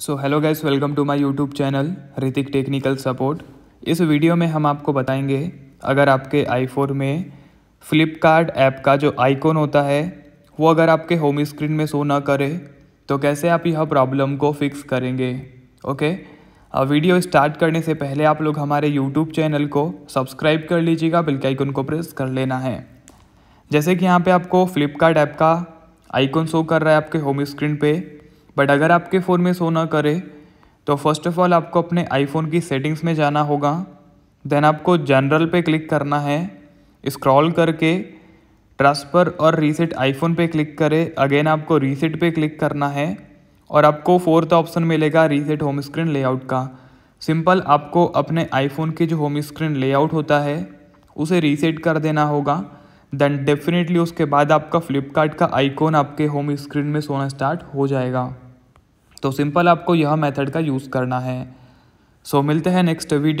so hello guys welcome to my YouTube channel Hrithik technical support इस video में हम आपको बताएंगे अगर आपके आईफोन में फ्लिपकार्ट ऐप का जो आइकॉन होता है वो अगर आपके होम स्क्रीन में शो ना करे तो कैसे आप यह प्रॉब्लम को फिक्स करेंगे ओके वीडियो स्टार्ट करने से पहले आप लोग हमारे यूट्यूब चैनल को सब्सक्राइब कर लीजिएगा बिल्कुल आइकॉन आइकन को प्रेस कर लेना है जैसे कि यहाँ पे आपको फ्लिपकार्ट ऐप का आइकॉन शो कर रहा है आपके होम स्क्रीन पे बट अगर आपके फ़ोन में सो ना करे तो फर्स्ट ऑफ ऑल आपको अपने आईफोन की सेटिंग्स में जाना होगा देन आपको जनरल पे क्लिक करना है स्क्रॉल करके ट्रांसफ़र और रीसेट आईफोन पे क्लिक करें अगेन आपको रीसेट पे क्लिक करना है और आपको फोर्थ ऑप्शन मिलेगा रीसेट होम स्क्रीन लेआउट का सिंपल आपको अपने आईफोन के जो होम स्क्रीन लेआउट होता है उसे रीसेट कर देना होगा देन डेफिनेटली उसके बाद आपका फ्लिपकार्ट का आइकॉन आपके होम स्क्रीन में सोना स्टार्ट हो जाएगा तो सिंपल आपको यह मेथड का यूज़ करना है सो so, मिलते हैं नेक्स्ट वीडियो